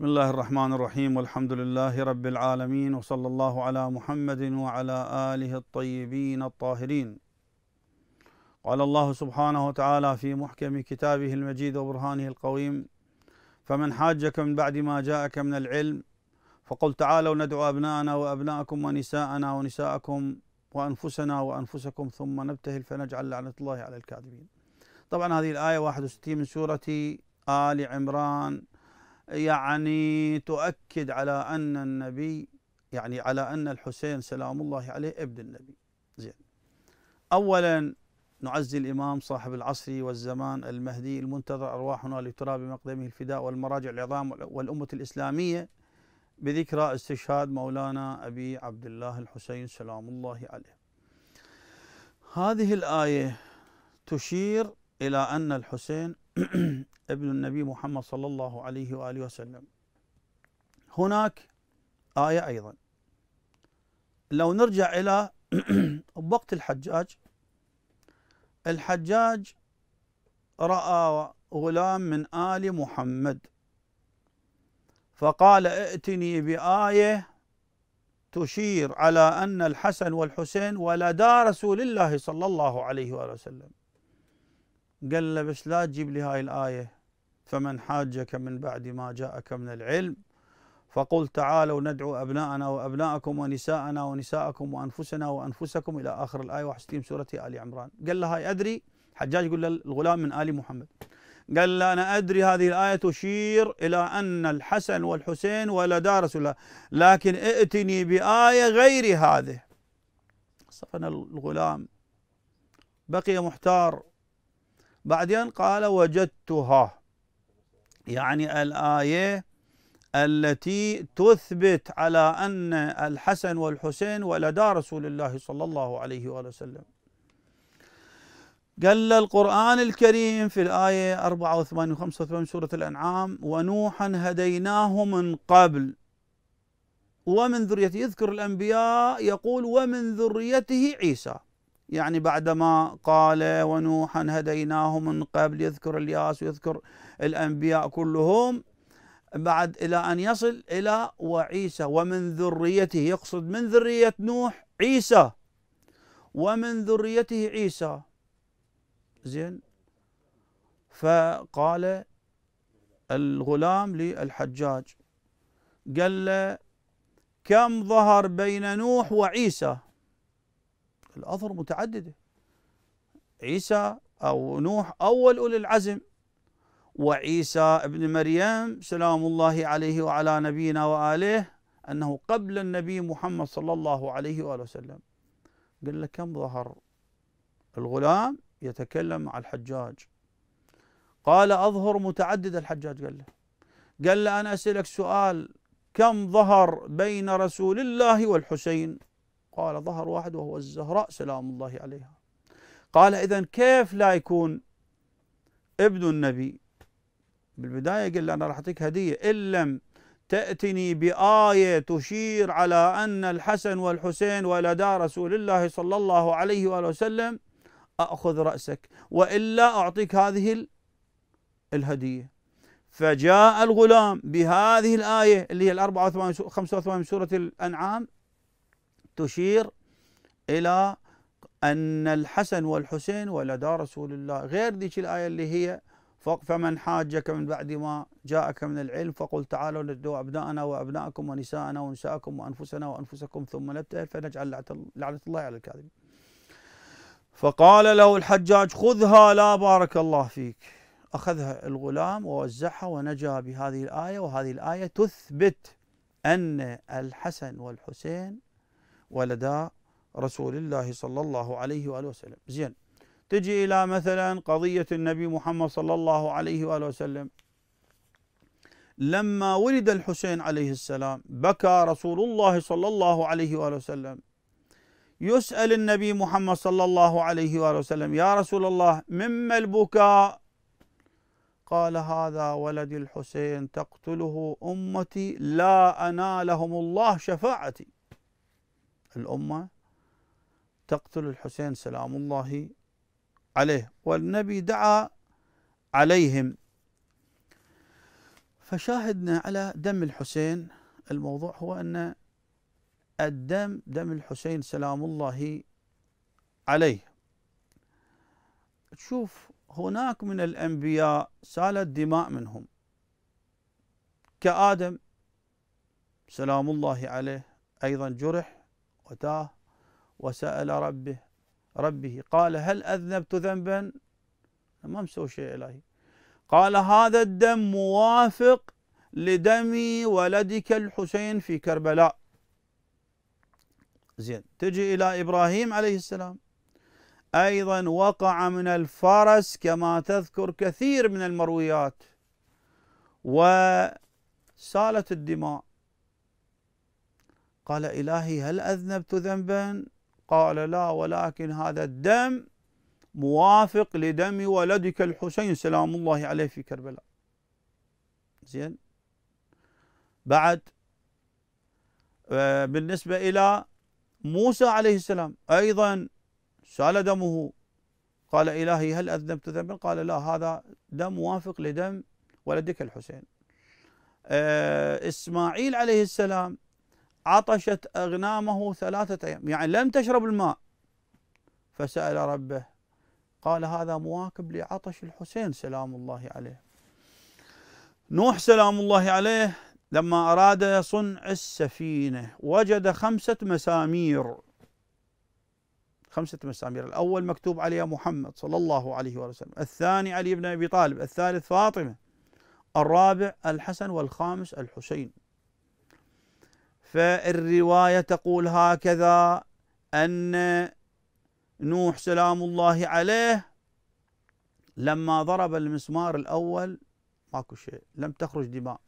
بسم الله الرحمن الرحيم والحمد لله رب العالمين وصلى الله على محمد وعلى آله الطيبين الطاهرين قال الله سبحانه وتعالى في محكم كتابه المجيد وبرهانه القويم فمن حاجك من بعد ما جاءك من العلم فقل تعالوا ندعو أبناءنا وأبناءكم ونساءنا ونساءكم وأنفسنا وأنفسكم ثم نبتهل فنجعل لعنة الله على الكاذبين طبعا هذه الآية 61 من سورة آل عمران يعني تؤكد على أن النبي يعني على أن الحسين سلام الله عليه ابن النبي زين أولا نعزي الإمام صاحب العصر والزمان المهدي المنتظر أرواحنا لترى بمقدمه الفداء والمراجع العظام والأمة الإسلامية بذكرى استشهاد مولانا أبي عبد الله الحسين سلام الله عليه هذه الآية تشير إلى أن الحسين ابن النبي محمد صلى الله عليه وآله وسلم هناك آية أيضا لو نرجع إلى وقت الحجاج الحجاج رأى غلام من آل محمد فقال ائتني بآية تشير على أن الحسن والحسين ولدا رسول الله صلى الله عليه وآله وسلم قال له بس لا تجيب لي هاي الآية فمن حاجك من بعد ما جاءك من العلم فقل تعالوا ندعو أبناءنا وأبناءكم ونساءنا ونساءكم وأنفسنا وأنفسكم إلى آخر الآية 61 سورة آل عمران قال له هاي أدري حجاج يقول للغلام من آل محمد قال له أنا أدري هذه الآية تشير إلى أن الحسن والحسين ولدا رسول الله لكن ائتني بآية غير هذه صفنا الغلام بقي محتار بعدين قال وجدتها يعني الآية التي تثبت على أن الحسن والحسين ولدا رسول الله صلى الله عليه وآله وسلم قال القرآن الكريم في الآية 84 و 85 سورة الأنعام ونوحا هديناه من قبل ومن ذريته يذكر الأنبياء يقول ومن ذريته عيسى يعني بعدما قال ونوحا هديناه من قبل يذكر الياس ويذكر الأنبياء كلهم بعد إلى أن يصل إلى وعيسى ومن ذريته يقصد من ذرية نوح عيسى ومن ذريته عيسى زين فقال الغلام للحجاج قال له كم ظهر بين نوح وعيسى الأظهر متعددة عيسى أو نوح أول أولي العزم وعيسى ابن مريم سلام الله عليه وعلى نبينا وآله أنه قبل النبي محمد صلى الله عليه وآله وسلم قال له كم ظهر الغلام يتكلم مع الحجاج قال أظهر متعدد الحجاج قال له قال له أنا أسألك سؤال كم ظهر بين رسول الله والحسين قال ظهر واحد وهو الزهراء سلام الله عليها قال إذا كيف لا يكون ابن النبي بالبداية قال أنا راح أعطيك هدية إن لم تأتني بآية تشير على أن الحسن والحسين ولدا رسول الله صلى الله عليه وآله وسلم أخذ رأسك وإلا أعطيك هذه الهدية فجاء الغلام بهذه الآية اللي هي ال 84 85 سورة الأنعام تشير إلى أن الحسن والحسين ولدا رسول الله غير ذيك الآية اللي هي فمن حاجك من بعد ما جاءك من العلم فقل تعالوا ندعو أبناءنا وأبناءكم ونساءنا ونساءكم وأنفسنا وأنفسكم ثم نبتهل فنجعل لعنة الله على الكاذبين فقال له الحجاج خذها لا بارك الله فيك أخذها الغلام ووزعها ونجا بهذه الآية وهذه الآية تثبت أن الحسن والحسين ولدى رسول الله صلى الله عليه وآله وسلم زين تجي إلى مثلا قضية النبي محمد صلى الله عليه وآله وسلم لما ولد الحسين عليه السلام بكى رسول الله صلى الله عليه وآله وسلم يسأل النبي محمد صلى الله عليه وآله وسلم يا رسول الله مما البكاء قال هذا ولد الحسين تقتله أمتي لا أنالهم الله شفاعتي الأمة تقتل الحسين سلام الله عليه والنبي دعا عليهم فشاهدنا على دم الحسين الموضوع هو أن الدم دم الحسين سلام الله عليه تشوف هناك من الأنبياء سالت دماء منهم كآدم سلام الله عليه أيضا جرح وتاه وسأل ربه ربه قال هل أذنبت ذنبا ما مسوي شيء إلهي قال هذا الدم موافق لدم ولدك الحسين في كربلاء زين تجي إلى إبراهيم عليه السلام أيضا وقع من الفرس كما تذكر كثير من المرويات وسالت الدماء قال إلهي هل أذنبت ذنبا قال لا ولكن هذا الدم موافق لدم ولدك الحسين سلام الله عليه في كربلاء زين بعد آه، بالنسبة إلى موسى عليه السلام أيضا سال دمه قال إلهي هل أذنبت ذنبا قال لا هذا دم موافق لدم ولدك الحسين آه، إسماعيل عليه السلام عطشت أغنامه ثلاثة أيام يعني لم تشرب الماء فسأل ربه قال هذا مواكب لعطش الحسين سلام الله عليه نوح سلام الله عليه لما أراد صنع السفينة وجد خمسة مسامير خمسة مسامير الأول مكتوب عليها محمد صلى الله عليه وسلم الثاني علي بن أبي طالب الثالث فاطمة الرابع الحسن والخامس الحسين فالرواية تقول هكذا أن نوح سلام الله عليه لما ضرب المسمار الأول ماكو شيء لم تخرج دماء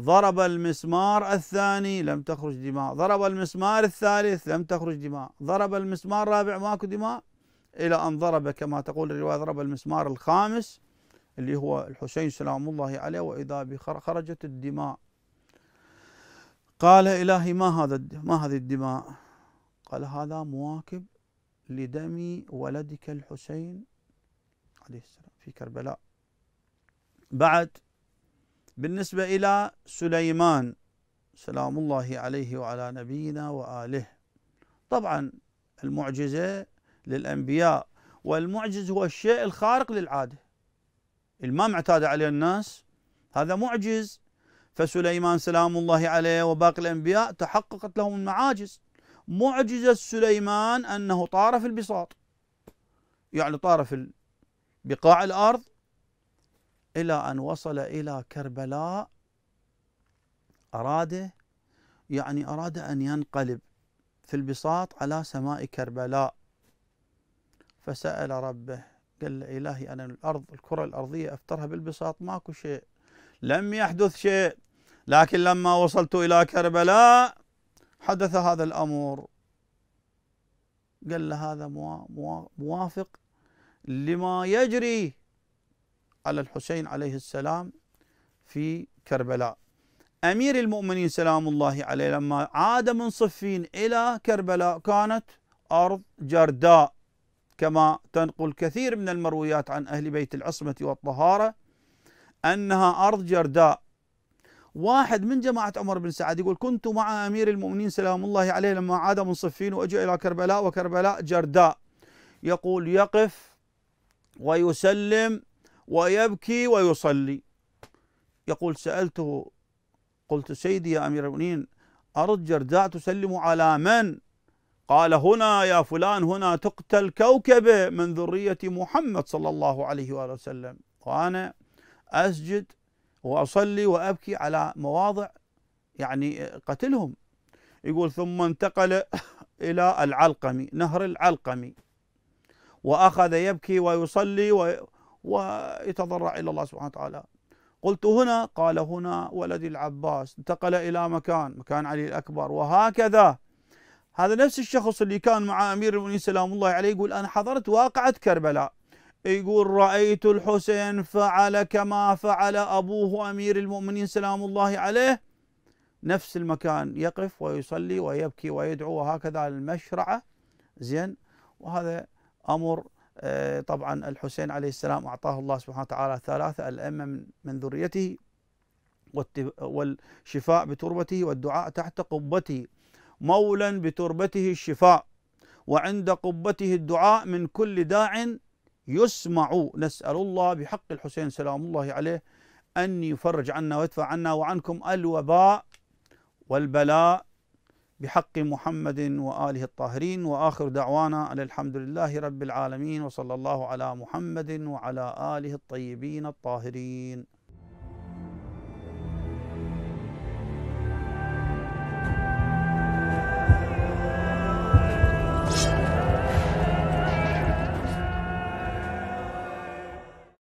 ضرب المسمار الثاني لم تخرج دماء ضرب المسمار الثالث لم تخرج دماء ضرب المسمار الرابع ماكو دماء إلى أن ضرب كما تقول الرواية ضرب المسمار الخامس اللي هو الحسين سلام الله عليه وإذا خرجت الدماء قال إلهي ما هذا ما هذه الدماء قال هذا مواكب لدم ولدك الحسين عليه السلام في كربلاء بعد بالنسبة إلى سليمان سلام الله عليه وعلى نبينا وآله طبعا المعجزة للأنبياء والمعجز هو الشيء الخارق للعادة ما معتاد عليه الناس هذا معجز فسليمان سلام الله عليه وباقي الأنبياء تحققت لهم المعاجز معجزة سليمان أنه طار في البساط يعني طار في بقاع الأرض إلى أن وصل إلى كربلاء أراد يعني أراد أن ينقلب في البساط على سماء كربلاء فسأل ربه قال له إلهي أنا الأرض الكرة الأرضية أفترها بالبساط ماكو شيء لم يحدث شيء لكن لما وصلت إلى كربلاء حدث هذا الأمر قال له هذا موافق لما يجري على الحسين عليه السلام في كربلاء أمير المؤمنين سلام الله عليه لما عاد من صفين إلى كربلاء كانت أرض جرداء كما تنقل كثير من المرويات عن أهل بيت العصمة والطهارة أنها أرض جرداء واحد من جماعة عمر بن سعد يقول كنت مع أمير المؤمنين سلام الله عليه لما عاد من صفين وأجى إلى كربلاء وكربلاء جرداء يقول يقف ويسلم ويبكي ويصلي يقول سألته قلت سيدي يا أمير المؤمنين أرض جرداء تسلم على من؟ قال هنا يا فلان هنا تقتل كوكبة من ذرية محمد صلى الله عليه وآله وسلم وأنا اسجد واصلي وابكي على مواضع يعني قتلهم يقول ثم انتقل الى العلقمي نهر العلقمي واخذ يبكي ويصلي و... ويتضرع الى الله سبحانه وتعالى قلت هنا قال هنا ولدي العباس انتقل الى مكان مكان علي الاكبر وهكذا هذا نفس الشخص اللي كان مع امير المؤمنين سلام الله عليه يقول انا حضرت واقعه كربلاء يقول رأيت الحسين فعل كما فعل أبوه أمير المؤمنين سلام الله عليه نفس المكان يقف ويصلي ويبكي ويدعو وهكذا المشرعة زين وهذا أمر آه، طبعا الحسين عليه السلام أعطاه الله سبحانه وتعالى ثلاثة الأئمة من ذريته والشفاء بتربته والدعاء تحت قبته مولا بتربته الشفاء وعند قبته الدعاء من كل داع يسمع نسأل الله بحق الحسين سلام الله عليه أن يفرج عنا ويدفع عنا وعنكم الوباء والبلاء بحق محمد وآله الطاهرين وآخر دعوانا أن الحمد لله رب العالمين وصلى الله على محمد وعلى آله الطيبين الطاهرين